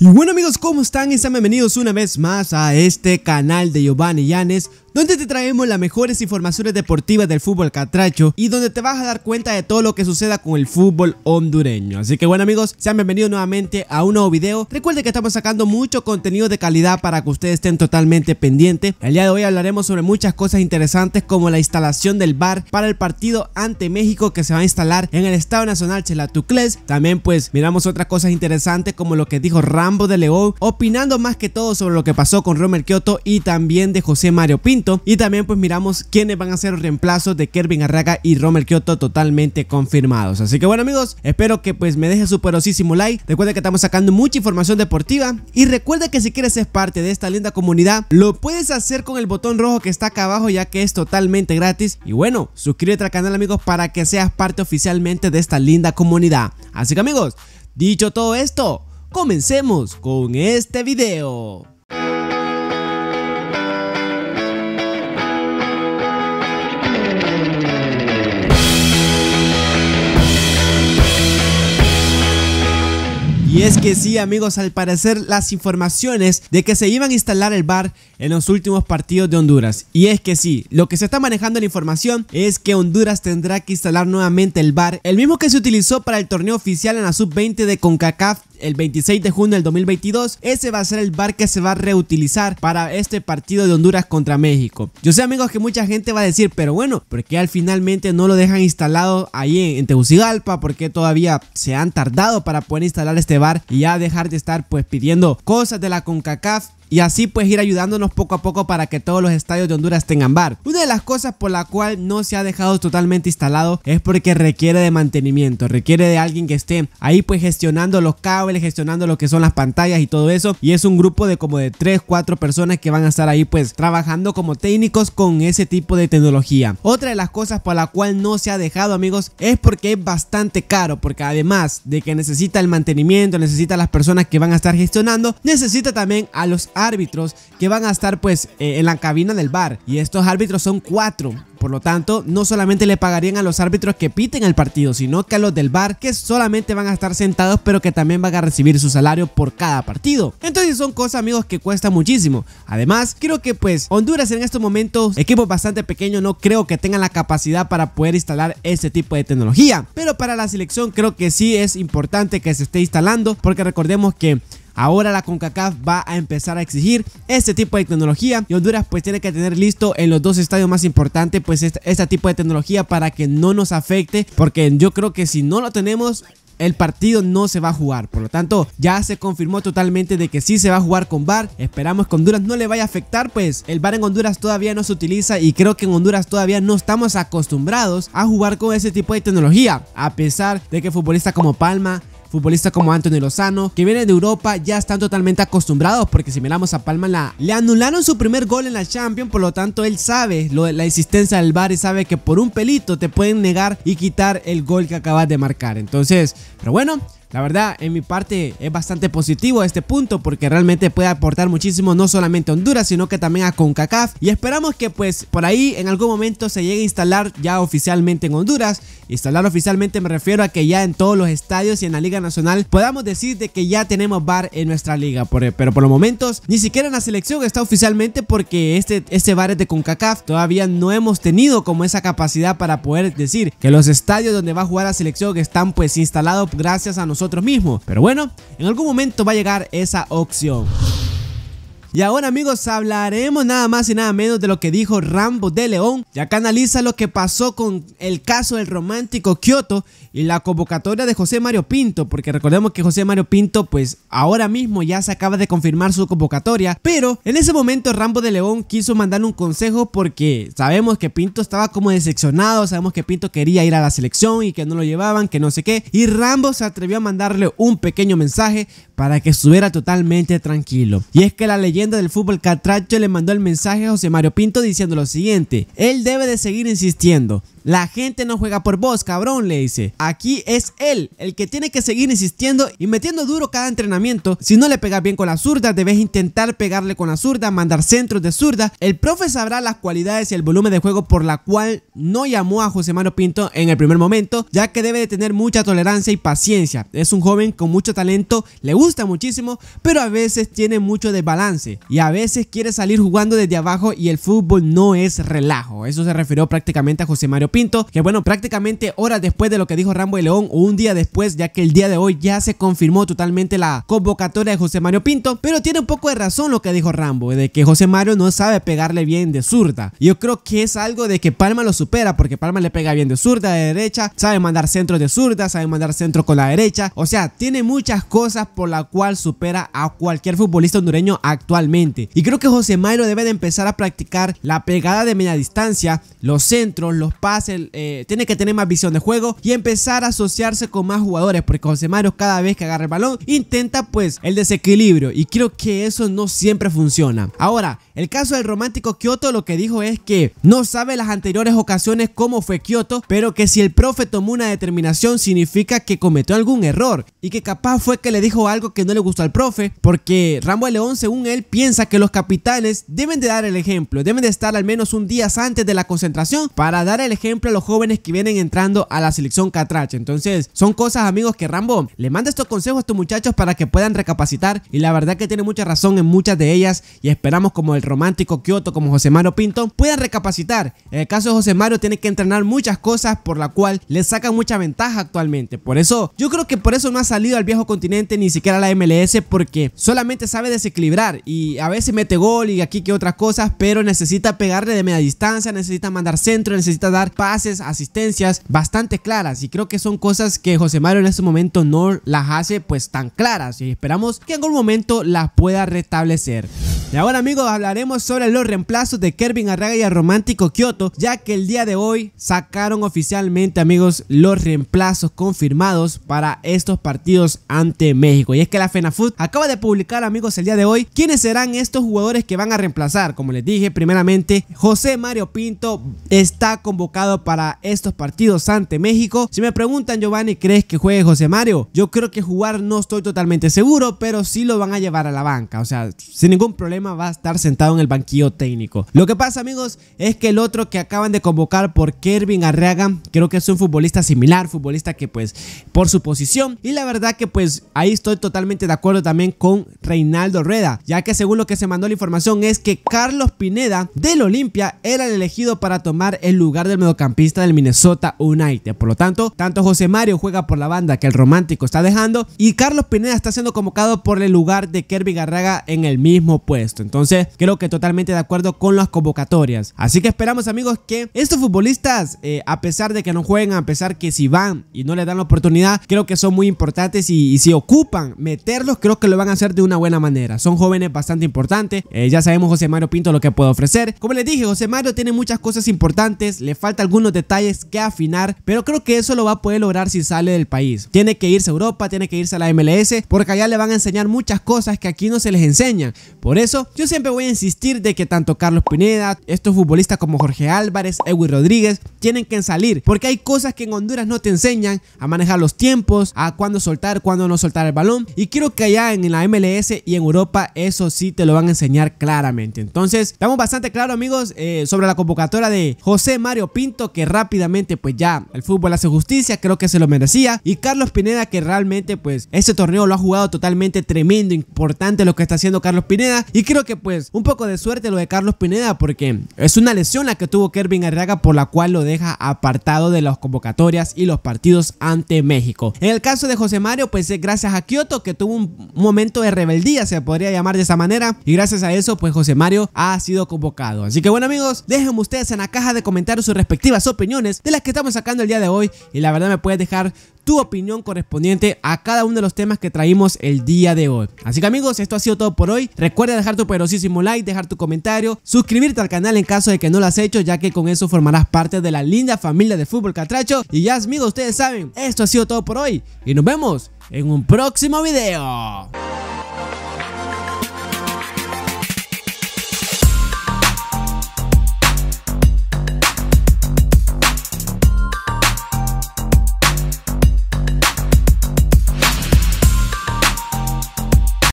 Y bueno amigos, ¿cómo están? Y sean bienvenidos una vez más a este canal de Giovanni Llanes donde te traemos las mejores informaciones deportivas del fútbol catracho y donde te vas a dar cuenta de todo lo que suceda con el fútbol hondureño. Así que bueno amigos, sean bienvenidos nuevamente a un nuevo video. Recuerden que estamos sacando mucho contenido de calidad para que ustedes estén totalmente pendientes. El día de hoy hablaremos sobre muchas cosas interesantes como la instalación del bar para el partido ante México que se va a instalar en el Estado Nacional Chelatucles. También pues miramos otras cosas interesantes como lo que dijo Rambo de León, opinando más que todo sobre lo que pasó con Romer Kioto y también de José Mario Pinto. Y también pues miramos quiénes van a ser reemplazos de Kervin Arraga y Romer Kioto totalmente confirmados. Así que bueno amigos, espero que pues me dejes su poderosísimo like. Recuerda que estamos sacando mucha información deportiva. Y recuerda que si quieres ser parte de esta linda comunidad, lo puedes hacer con el botón rojo que está acá abajo ya que es totalmente gratis. Y bueno, suscríbete al canal amigos para que seas parte oficialmente de esta linda comunidad. Así que amigos, dicho todo esto, comencemos con este video. Y es que sí, amigos, al parecer las informaciones de que se iban a instalar el bar en los últimos partidos de Honduras. Y es que sí, lo que se está manejando la información es que Honduras tendrá que instalar nuevamente el bar, el mismo que se utilizó para el torneo oficial en la sub-20 de CONCACAF el 26 de junio del 2022. Ese va a ser el bar que se va a reutilizar para este partido de Honduras contra México. Yo sé amigos que mucha gente va a decir, pero bueno, ¿por qué al finalmente no lo dejan instalado ahí en, Tegucigalpa? ¿Por qué todavía se han tardado para poder instalar este bar y ya dejar de estar pues pidiendo cosas de la CONCACAF? y así pues ir ayudándonos poco a poco para que todos los estadios de Honduras tengan bar. Una de las cosas por la cual no se ha dejado totalmente instalado es porque requiere de mantenimiento, requiere de alguien que esté ahí pues gestionando los cables, gestionando lo que son las pantallas y todo eso y es un grupo de como de 3, 4 personas que van a estar ahí pues trabajando como técnicos con ese tipo de tecnología. Otra de las cosas por la cual no se ha dejado amigos es porque es bastante caro porque además de que necesita el mantenimiento, necesita las personas que van a estar gestionando, necesita también a los árbitros que van a estar pues eh, en la cabina del bar. Y estos árbitros son cuatro. Por lo tanto, no solamente le pagarían a los árbitros que piten el partido, sino que a los del bar que solamente van a estar sentados pero que también van a recibir su salario por cada partido. Entonces son cosas amigos que cuesta muchísimo. Además, creo que pues Honduras en estos momentos, equipo bastante pequeño, no creo que tengan la capacidad para poder instalar este tipo de tecnología. Pero para la selección creo que sí es importante que se esté instalando porque recordemos que Ahora la CONCACAF va a empezar a exigir este tipo de tecnología y Honduras pues tiene que tener listo en los dos estadios más importantes pues este, tipo de tecnología para que no nos afecte, porque yo creo que si no lo tenemos, el partido no se va a jugar. Por lo tanto, ya se confirmó totalmente de que sí se va a jugar con VAR. Esperamos que Honduras no le vaya a afectar, pues el VAR en Honduras todavía no se utiliza y creo que en Honduras todavía no estamos acostumbrados a jugar con ese tipo de tecnología. A pesar de que futbolistas como Palma, Futbolista como Anthony Lozano, que viene de Europa, ya están totalmente acostumbrados, porque si miramos a Palma, le anularon su primer gol en la Champions, por lo tanto él sabe lo, la existencia del bar y sabe que por un pelito te pueden negar y quitar el gol que acabas de marcar. Entonces, pero bueno, la verdad, en mi parte es bastante positivo este punto porque realmente puede aportar muchísimo no solamente a Honduras, sino que también a CONCACAF y esperamos que pues por ahí en algún momento se llegue a instalar ya oficialmente en Honduras. Instalar oficialmente me refiero a que ya en todos los estadios y en la Liga Nacional podamos decir de que ya tenemos bar en nuestra liga, pero por los momentos ni siquiera en la selección está oficialmente porque este, este VAR es de CONCACAF. Todavía no hemos tenido como esa capacidad para poder decir que los estadios donde va a jugar la selección están pues instalados gracias a nosotros nosotros mismos. Pero bueno, en algún momento va a llegar esa opción. Y ahora amigos hablaremos nada más y nada menos de lo que dijo Rambo de León, ya que analiza lo que pasó con el caso del romántico Kyoto y la convocatoria de José Mario Pinto, porque recordemos que José Mario Pinto pues ahora mismo ya se acaba de confirmar su convocatoria, pero en ese momento Rambo de León quiso mandarle un consejo porque sabemos que Pinto estaba como decepcionado, sabemos que Pinto quería ir a la selección y que no lo llevaban, que no sé qué, y Rambo se atrevió a mandarle un pequeño mensaje para que estuviera totalmente tranquilo. Y es que la leyenda del fútbol catracho le mandó el mensaje a José Mario Pinto diciendo lo siguiente, él debe de seguir insistiendo, la gente no juega por vos, cabrón, le dice. Aquí es él, el que tiene que seguir insistiendo y metiendo duro cada entrenamiento. Si no le pegas bien con la zurda, debes intentar pegarle con la zurda, mandar centros de zurda. El profe sabrá las cualidades y el volumen de juego por la cual no llamó a José Mario Pinto en el primer momento, ya que debe de tener mucha tolerancia y paciencia. Es un joven con mucho talento, le gusta muchísimo, pero a veces tiene mucho desbalance y a veces quiere salir jugando desde abajo y el fútbol no es relajo. Eso se refirió prácticamente a José Mario Pinto que bueno, prácticamente horas después de lo que dijo Rambo y León o un día después, ya que el día de hoy ya se confirmó totalmente la convocatoria de José Mario Pinto, pero tiene un poco de razón lo que dijo Rambo, de que José Mario no sabe pegarle bien de zurda. Yo creo que es algo de que Palma lo supera, porque Palma le pega bien de zurda, de derecha, sabe mandar centros de zurda, sabe mandar centro con la derecha, o sea, tiene muchas cosas por la cual supera a cualquier futbolista hondureño actualmente. Y creo que José Mario debe de empezar a practicar la pegada de media distancia, los centros, los pases, eh, tiene que tener más visión de juego y empezar a asociarse con más jugadores, porque José Mario cada vez que agarra el balón intenta pues el desequilibrio y creo que eso no siempre funciona. Ahora, el caso del romántico Kyoto lo que dijo es que no sabe las anteriores ocasiones cómo fue Kyoto. pero que si el profe tomó una determinación significa que cometió algún error y que capaz fue que le dijo algo que no le gustó al profe, porque Rambo de León según él piensa que los capitales deben de dar el ejemplo, deben de estar al menos un día antes de la concentración para dar el ejemplo a los jóvenes que vienen entrando a la selección catracha. Entonces, son cosas, amigos, que Rambo le manda estos consejos a estos muchachos para que puedan recapacitar. Y la verdad que tiene mucha razón en muchas de ellas. Y esperamos como el romántico Kioto, como José Mario Pinto, puedan recapacitar. En el caso de José Mario, tiene que entrenar muchas cosas por la cual le sacan mucha ventaja actualmente. Por eso, yo creo que por eso no ha salido al viejo continente ni siquiera a la MLS, porque solamente sabe desequilibrar y a veces mete gol y aquí que otras cosas, pero necesita pegarle de media distancia, necesita mandar centro, necesita dar pases, asistencias bastante claras y creo que son cosas que José Mario en este momento no las hace pues tan claras y esperamos que en algún momento las pueda restablecer. Y ahora amigos hablaremos sobre los reemplazos de Kervin Arraga y a Romántico Kioto, ya que el día de hoy sacaron oficialmente amigos los reemplazos confirmados para estos partidos ante México. Y es que la FENAFUT acaba de publicar amigos el día de hoy quiénes serán estos jugadores que van a reemplazar. Como les dije primeramente, José Mario Pinto está convocado para estos partidos ante México. Si me preguntan Giovanni, ¿crees que juegue José Mario? Yo creo que jugar no estoy totalmente seguro, pero sí lo van a llevar a la banca, o sea, sin ningún problema va a estar sentado en el banquillo técnico. Lo que pasa amigos es que el otro que acaban de convocar por Kervin Arriaga, creo que es un futbolista similar, futbolista que pues por su posición y la verdad que pues ahí estoy totalmente de acuerdo también con Reinaldo Rueda, ya que según lo que se mandó la información es que Carlos Pineda del Olimpia era el elegido para tomar el lugar del mediocampista del Minnesota United. Por lo tanto, tanto José Mario juega por la banda que el romántico está dejando y Carlos Pineda está siendo convocado por el lugar de Kervin Arriaga en el mismo puesto. Entonces, creo que totalmente de acuerdo con las convocatorias. Así que esperamos, amigos, que estos futbolistas, eh, a pesar de que no jueguen, a pesar que si van y no les dan la oportunidad, creo que son muy importantes y, si ocupan meterlos, creo que lo van a hacer de una buena manera. Son jóvenes bastante importantes. Eh, ya sabemos José Mario Pinto lo que puede ofrecer. Como les dije, José Mario tiene muchas cosas importantes, le falta algunos detalles que afinar, pero creo que eso lo va a poder lograr si sale del país. Tiene que irse a Europa, tiene que irse a la MLS, porque allá le van a enseñar muchas cosas que aquí no se les enseñan. Por eso yo siempre voy a insistir de que tanto Carlos Pineda, estos futbolistas como Jorge Álvarez, Ewi Rodríguez, tienen que salir, porque hay cosas que en Honduras no te enseñan a manejar los tiempos, a cuándo soltar, cuándo no soltar el balón, y quiero que allá en la MLS y en Europa eso sí te lo van a enseñar claramente. Entonces, estamos bastante claros amigos eh, sobre la convocatoria de José Mario Pinto, que rápidamente pues ya el fútbol hace justicia, creo que se lo merecía, y Carlos Pineda que realmente pues este torneo lo ha jugado totalmente tremendo, importante lo que está haciendo Carlos Pineda, y creo que pues un poco de suerte lo de Carlos Pineda porque es una lesión la que tuvo Kervin Arriaga por la cual lo deja apartado de las convocatorias y los partidos ante México. En el caso de José Mario pues es gracias a Kioto que tuvo un momento de rebeldía se podría llamar de esa manera y gracias a eso pues José Mario ha sido convocado. Así que bueno amigos, déjenme ustedes en la caja de comentarios sus respectivas opiniones de las que estamos sacando el día de hoy y la verdad me puedes dejar tu opinión correspondiente a cada uno de los temas que traímos el día de hoy. Así que amigos, esto ha sido todo por hoy. Recuerda dejar tu poderosísimo like, dejar tu comentario, suscribirte al canal en caso de que no lo has hecho, ya que con eso formarás parte de la linda familia de Fútbol Catracho. Y ya amigos, ustedes saben, esto ha sido todo por hoy y nos vemos en un próximo video.